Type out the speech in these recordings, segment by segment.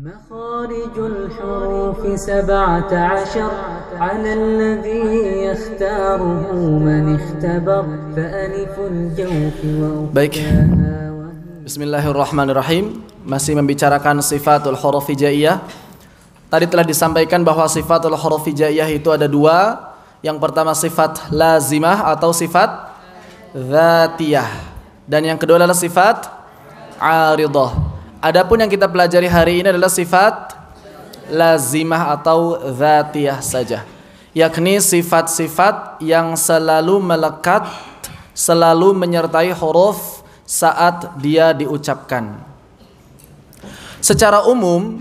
مخارج الحروف سبعة عشر على الذي يختاره من اختبر فألف الجوف Baik Bismillahirrahmanirrahim Masih membicarakan sifatul huruf hijaiyah Tadi telah disampaikan bahwa sifatul huruf hijaiyah itu ada dua Yang pertama sifat lazimah atau sifat Zatiyah Dan yang kedua adalah sifat Aridah Adapun yang kita pelajari hari ini adalah sifat lazimah atau zatiyah saja. Yakni sifat-sifat yang selalu melekat, selalu menyertai huruf saat dia diucapkan. Secara umum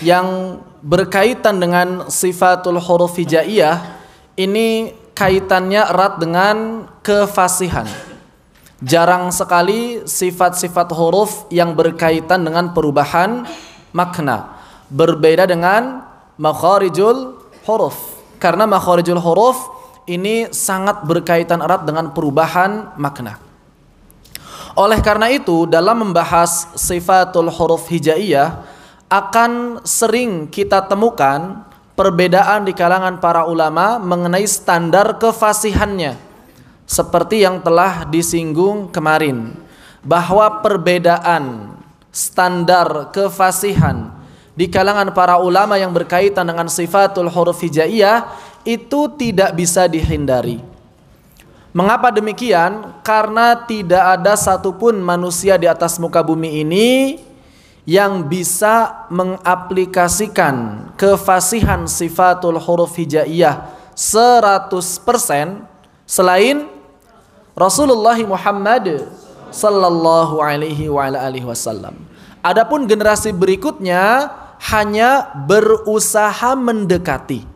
yang berkaitan dengan sifatul huruf hijaiyah ini kaitannya erat dengan kefasihan Jarang sekali sifat-sifat huruf yang berkaitan dengan perubahan makna. Berbeda dengan makharijul huruf. Karena makharijul huruf ini sangat berkaitan erat dengan perubahan makna. Oleh karena itu, dalam membahas sifatul huruf hijaiyah akan sering kita temukan perbedaan di kalangan para ulama mengenai standar kefasihannya seperti yang telah disinggung kemarin bahwa perbedaan standar kefasihan di kalangan para ulama yang berkaitan dengan sifatul huruf hijaiyah itu tidak bisa dihindari. Mengapa demikian? Karena tidak ada satupun manusia di atas muka bumi ini yang bisa mengaplikasikan kefasihan sifatul huruf hijaiyah 100% selain Rasulullah Muhammad sallallahu alaihi wa ala alihi wasallam. Adapun generasi berikutnya hanya berusaha mendekati.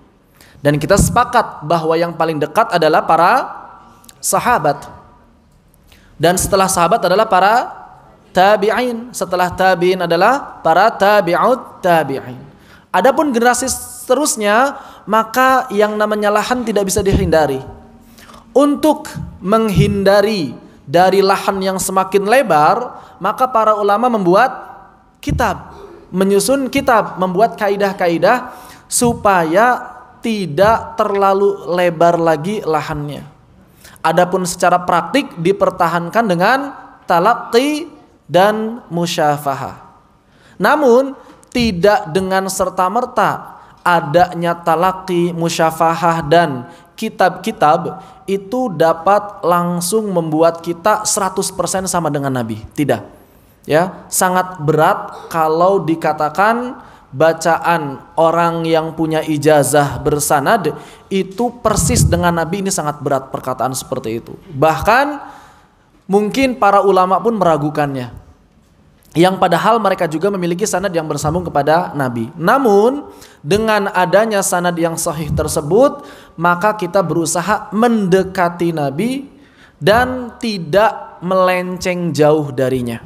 Dan kita sepakat bahwa yang paling dekat adalah para sahabat. Dan setelah sahabat adalah para tabi'in. Setelah tabi'in adalah para tabi'ut tabi'in. Adapun generasi seterusnya, maka yang namanya lahan tidak bisa dihindari untuk menghindari dari lahan yang semakin lebar, maka para ulama membuat kitab, menyusun kitab, membuat kaidah-kaidah supaya tidak terlalu lebar lagi lahannya. Adapun secara praktik dipertahankan dengan talaqqi dan musyafaha. Namun tidak dengan serta-merta adanya talaqi, musyafahah dan kitab-kitab itu dapat langsung membuat kita 100% sama dengan Nabi. Tidak. Ya, sangat berat kalau dikatakan bacaan orang yang punya ijazah bersanad itu persis dengan Nabi ini sangat berat perkataan seperti itu. Bahkan mungkin para ulama pun meragukannya yang padahal mereka juga memiliki sanad yang bersambung kepada Nabi. Namun dengan adanya sanad yang sahih tersebut, maka kita berusaha mendekati Nabi dan tidak melenceng jauh darinya.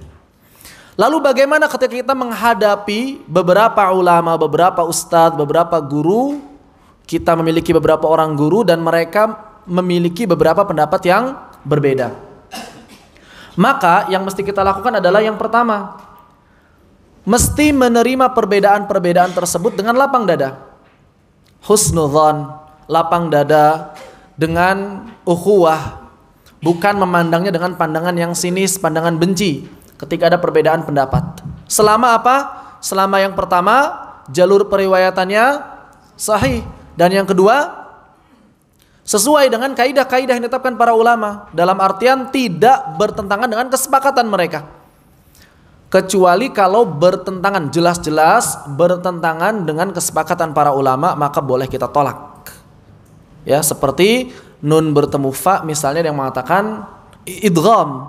Lalu bagaimana ketika kita menghadapi beberapa ulama, beberapa ustadz, beberapa guru, kita memiliki beberapa orang guru dan mereka memiliki beberapa pendapat yang berbeda. Maka yang mesti kita lakukan adalah yang pertama, mesti menerima perbedaan-perbedaan tersebut dengan lapang dada. Husnudhan lapang dada dengan ukhuwah, bukan memandangnya dengan pandangan yang sinis, pandangan benci ketika ada perbedaan pendapat. Selama apa? Selama yang pertama jalur periwayatannya sahih dan yang kedua sesuai dengan kaidah-kaidah yang ditetapkan para ulama dalam artian tidak bertentangan dengan kesepakatan mereka kecuali kalau bertentangan jelas-jelas bertentangan dengan kesepakatan para ulama maka boleh kita tolak ya seperti nun bertemu fa misalnya yang mengatakan idgham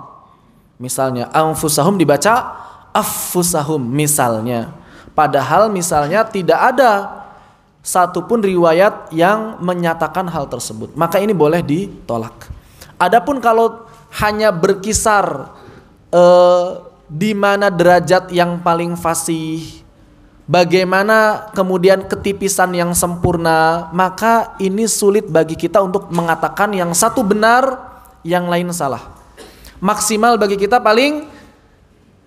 misalnya anfusahum dibaca afusahum misalnya padahal misalnya tidak ada satupun riwayat yang menyatakan hal tersebut. Maka ini boleh ditolak. Adapun kalau hanya berkisar eh, di mana derajat yang paling fasih, bagaimana kemudian ketipisan yang sempurna, maka ini sulit bagi kita untuk mengatakan yang satu benar, yang lain salah. Maksimal bagi kita paling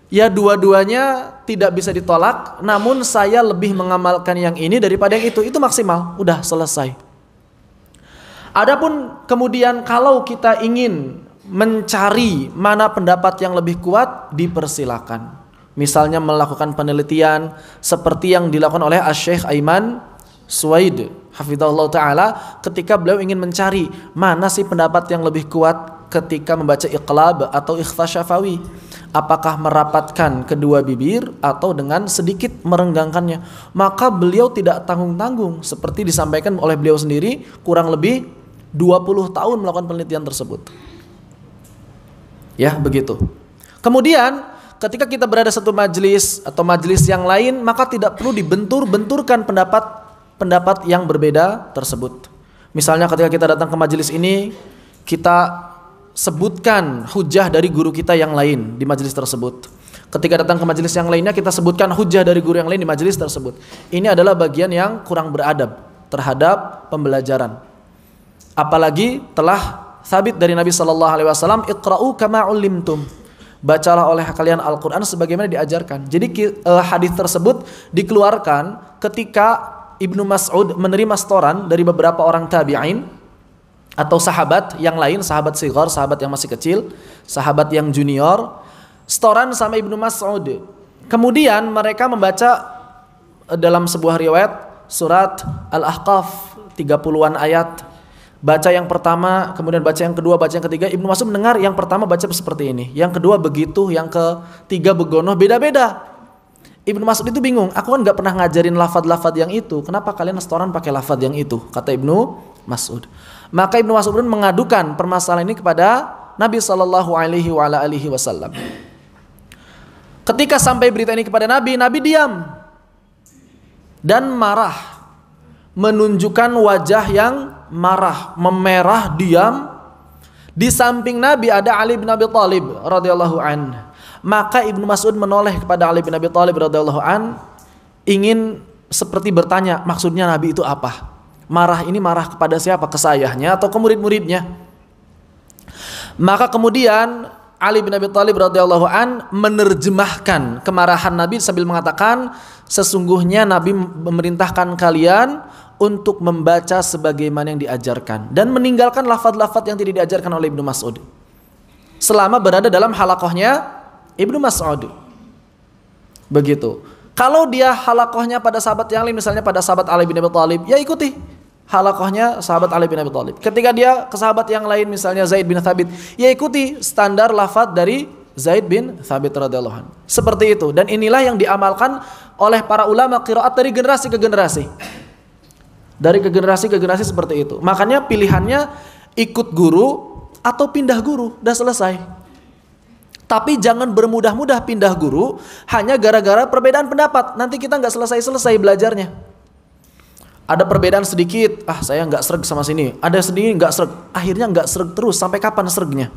Ya dua-duanya tidak bisa ditolak, namun saya lebih mengamalkan yang ini daripada yang itu. Itu maksimal, udah selesai. Adapun kemudian kalau kita ingin mencari mana pendapat yang lebih kuat, dipersilakan. Misalnya melakukan penelitian seperti yang dilakukan oleh Asyikh Aiman Suwaid hafizahullah taala ketika beliau ingin mencari mana sih pendapat yang lebih kuat ketika membaca iqlab atau ikhfa syafawi apakah merapatkan kedua bibir atau dengan sedikit merenggangkannya maka beliau tidak tanggung-tanggung seperti disampaikan oleh beliau sendiri kurang lebih 20 tahun melakukan penelitian tersebut ya begitu kemudian ketika kita berada satu majelis atau majelis yang lain maka tidak perlu dibentur-benturkan pendapat pendapat yang berbeda tersebut misalnya ketika kita datang ke majelis ini kita sebutkan hujah dari guru kita yang lain di majelis tersebut. Ketika datang ke majelis yang lainnya kita sebutkan hujah dari guru yang lain di majelis tersebut. Ini adalah bagian yang kurang beradab terhadap pembelajaran. Apalagi telah sabit dari Nabi Shallallahu alaihi wasallam iqra'u kama ulimtum. Bacalah oleh kalian Al-Qur'an sebagaimana diajarkan. Jadi eh, hadis tersebut dikeluarkan ketika Ibnu Mas'ud menerima setoran dari beberapa orang tabi'in atau sahabat yang lain, sahabat sigor, sahabat yang masih kecil, sahabat yang junior, setoran sama Ibnu Mas'ud. Kemudian mereka membaca eh, dalam sebuah riwayat surat Al-Ahqaf 30-an ayat. Baca yang pertama, kemudian baca yang kedua, baca yang ketiga. Ibnu Mas'ud mendengar yang pertama baca seperti ini, yang kedua begitu, yang ketiga begonoh, beda-beda. Ibnu Mas'ud itu bingung, aku kan nggak pernah ngajarin lafad-lafad yang itu, kenapa kalian setoran pakai lafad yang itu? Kata Ibnu Mas'ud. Maka Ibnu Mas'ud mengadukan permasalahan ini kepada Nabi Shallallahu Alaihi Wasallam. Ketika sampai berita ini kepada Nabi, Nabi diam dan marah, menunjukkan wajah yang marah, memerah, diam. Di samping Nabi ada Ali bin Abi Thalib radhiyallahu an. Maka Ibnu Mas'ud menoleh kepada Ali bin Abi Thalib radhiyallahu an ingin seperti bertanya, maksudnya Nabi itu apa? Marah ini marah kepada siapa? Ke sayahnya atau ke murid-muridnya? Maka kemudian Ali bin Abi Thalib radhiyallahu an menerjemahkan kemarahan Nabi sambil mengatakan sesungguhnya Nabi memerintahkan kalian untuk membaca sebagaimana yang diajarkan dan meninggalkan lafaz-lafaz yang tidak diajarkan oleh Ibnu Mas'ud selama berada dalam halakohnya Ibnu Mas'ud begitu kalau dia halakohnya pada sahabat yang lain misalnya pada sahabat Ali bin Abi Thalib ya ikuti halakohnya sahabat Ali bin Abi Thalib. Ketika dia ke sahabat yang lain misalnya Zaid bin Thabit, ya ikuti standar lafat dari Zaid bin Thabit radhiyallahu anhu. Seperti itu dan inilah yang diamalkan oleh para ulama qiraat dari generasi ke generasi. Dari ke generasi ke generasi seperti itu. Makanya pilihannya ikut guru atau pindah guru, dan selesai. Tapi jangan bermudah-mudah pindah guru hanya gara-gara perbedaan pendapat. Nanti kita nggak selesai-selesai belajarnya ada perbedaan sedikit, ah saya nggak serg sama sini, ada sedikit nggak serg, akhirnya nggak serg terus sampai kapan sergnya?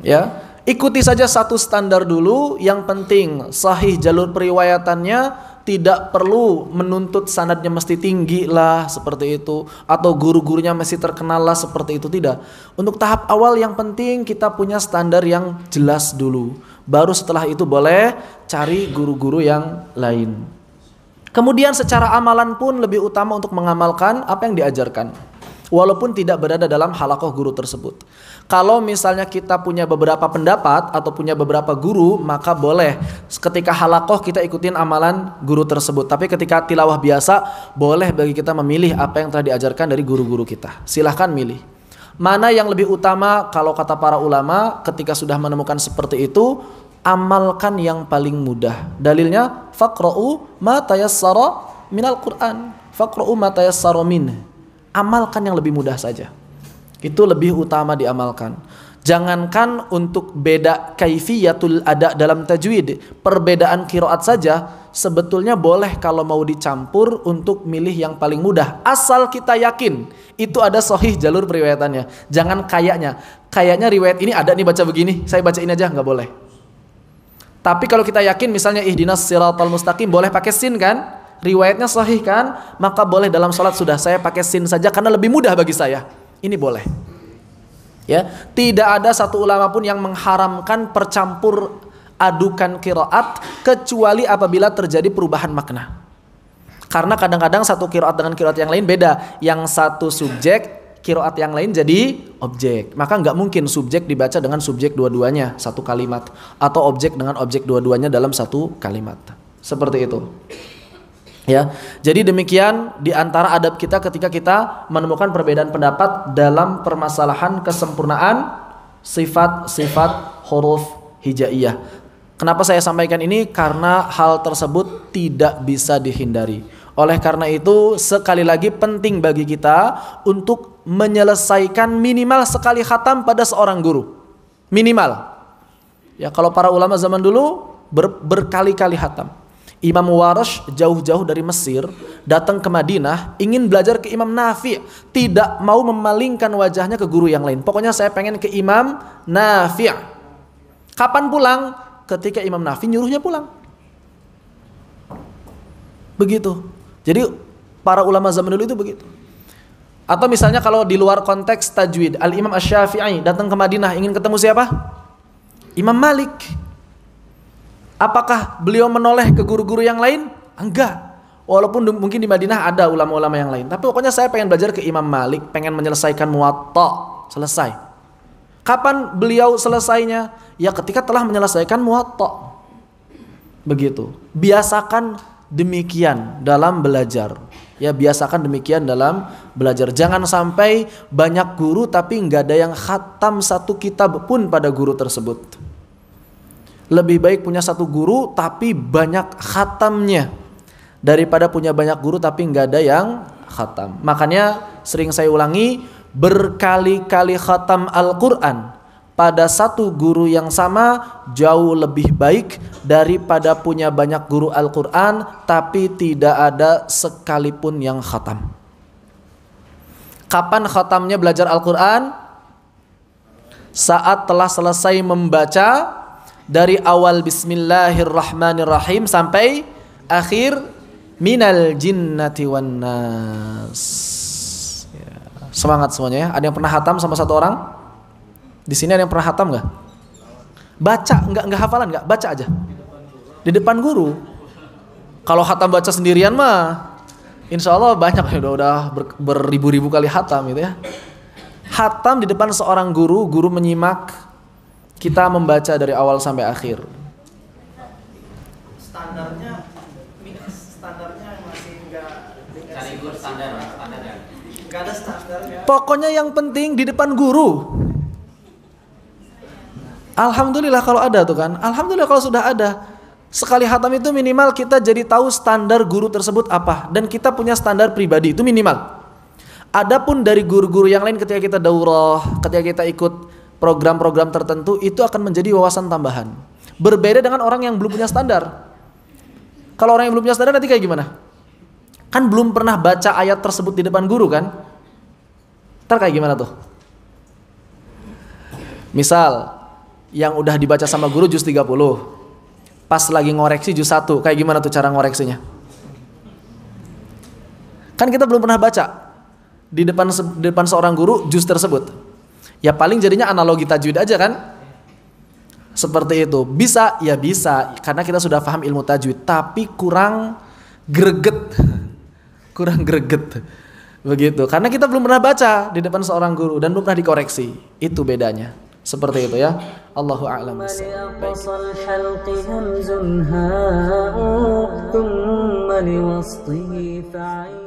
Ya, ikuti saja satu standar dulu, yang penting sahih jalur periwayatannya, tidak perlu menuntut sanadnya mesti tinggi lah seperti itu, atau guru-gurunya mesti terkenal lah seperti itu tidak. Untuk tahap awal yang penting kita punya standar yang jelas dulu, baru setelah itu boleh cari guru-guru yang lain. Kemudian secara amalan pun lebih utama untuk mengamalkan apa yang diajarkan. Walaupun tidak berada dalam halakoh guru tersebut. Kalau misalnya kita punya beberapa pendapat atau punya beberapa guru, maka boleh ketika halakoh kita ikutin amalan guru tersebut. Tapi ketika tilawah biasa, boleh bagi kita memilih apa yang telah diajarkan dari guru-guru kita. Silahkan milih. Mana yang lebih utama kalau kata para ulama ketika sudah menemukan seperti itu, amalkan yang paling mudah. Dalilnya faqra'u ma tayassara minal Qur'an. Faqra'u ma tayassara min. Amalkan yang lebih mudah saja. Itu lebih utama diamalkan. Jangankan untuk beda kaifiyatul ada dalam tajwid, perbedaan kiroat saja sebetulnya boleh kalau mau dicampur untuk milih yang paling mudah. Asal kita yakin itu ada sohih jalur periwayatannya. Jangan kayaknya. Kayaknya riwayat ini ada nih baca begini, saya baca ini aja nggak boleh. Tapi kalau kita yakin misalnya ihdinas siratal mustaqim boleh pakai sin kan? Riwayatnya sahih kan? Maka boleh dalam sholat sudah saya pakai sin saja karena lebih mudah bagi saya. Ini boleh. Ya, tidak ada satu ulama pun yang mengharamkan percampur adukan kiraat kecuali apabila terjadi perubahan makna. Karena kadang-kadang satu kiraat dengan kiraat yang lain beda. Yang satu subjek kiroat yang lain jadi objek. Maka nggak mungkin subjek dibaca dengan subjek dua-duanya satu kalimat atau objek dengan objek dua-duanya dalam satu kalimat. Seperti itu. Ya, jadi demikian di antara adab kita ketika kita menemukan perbedaan pendapat dalam permasalahan kesempurnaan sifat-sifat huruf hijaiyah. Kenapa saya sampaikan ini? Karena hal tersebut tidak bisa dihindari. Oleh karena itu, sekali lagi penting bagi kita untuk menyelesaikan minimal sekali khatam pada seorang guru. Minimal. Ya kalau para ulama zaman dulu ber, berkali-kali khatam. Imam Warash jauh-jauh dari Mesir datang ke Madinah ingin belajar ke Imam Nafi tidak mau memalingkan wajahnya ke guru yang lain pokoknya saya pengen ke Imam Nafi kapan pulang ketika Imam Nafi nyuruhnya pulang begitu jadi para ulama zaman dulu itu begitu atau misalnya kalau di luar konteks tajwid, Al-Imam Asy-Syafi'i datang ke Madinah ingin ketemu siapa? Imam Malik. Apakah beliau menoleh ke guru-guru yang lain? Enggak. Walaupun mungkin di Madinah ada ulama-ulama yang lain, tapi pokoknya saya pengen belajar ke Imam Malik, pengen menyelesaikan Muwatta, selesai. Kapan beliau selesainya? Ya ketika telah menyelesaikan Muwatta. Begitu. Biasakan demikian dalam belajar. Ya biasakan demikian dalam belajar. Jangan sampai banyak guru tapi nggak ada yang khatam satu kitab pun pada guru tersebut. Lebih baik punya satu guru tapi banyak khatamnya daripada punya banyak guru tapi nggak ada yang khatam. Makanya sering saya ulangi berkali-kali khatam Al-Quran pada satu guru yang sama jauh lebih baik daripada punya banyak guru Al-Quran tapi tidak ada sekalipun yang khatam. Kapan khatamnya belajar Al-Quran? Saat telah selesai membaca dari awal bismillahirrahmanirrahim sampai akhir minal jinnati wan nas. Ya. Semangat semuanya ya. Ada yang pernah hatam sama satu orang? Di sini ada yang pernah hatam nggak? Baca, nggak nggak hafalan nggak? Baca aja. Di depan guru. Kalau hatam baca sendirian mah, insya Allah banyak ya udah udah ber, beribu-ribu kali hatam gitu ya. Hatam di depan seorang guru, guru menyimak kita membaca dari awal sampai akhir. Standarnya ya? Pokoknya yang penting di depan guru. Alhamdulillah kalau ada tuh kan. Alhamdulillah kalau sudah ada. Sekali hatam itu minimal kita jadi tahu standar guru tersebut apa dan kita punya standar pribadi itu minimal. Adapun dari guru-guru yang lain ketika kita daurah, ketika kita ikut program-program tertentu itu akan menjadi wawasan tambahan. Berbeda dengan orang yang belum punya standar. Kalau orang yang belum punya standar nanti kayak gimana? Kan belum pernah baca ayat tersebut di depan guru kan? Ntar kayak gimana tuh? Misal yang udah dibaca sama guru juz 30. Pas lagi ngoreksi juz 1. Kayak gimana tuh cara ngoreksinya? Kan kita belum pernah baca di depan di depan seorang guru juz tersebut. Ya paling jadinya analogi tajwid aja kan? Seperti itu. Bisa ya bisa karena kita sudah paham ilmu tajwid, tapi kurang greget. kurang greget. Begitu. Karena kita belum pernah baca di depan seorang guru dan belum pernah dikoreksi. Itu bedanya seperti itu ya Allahu a'lam baik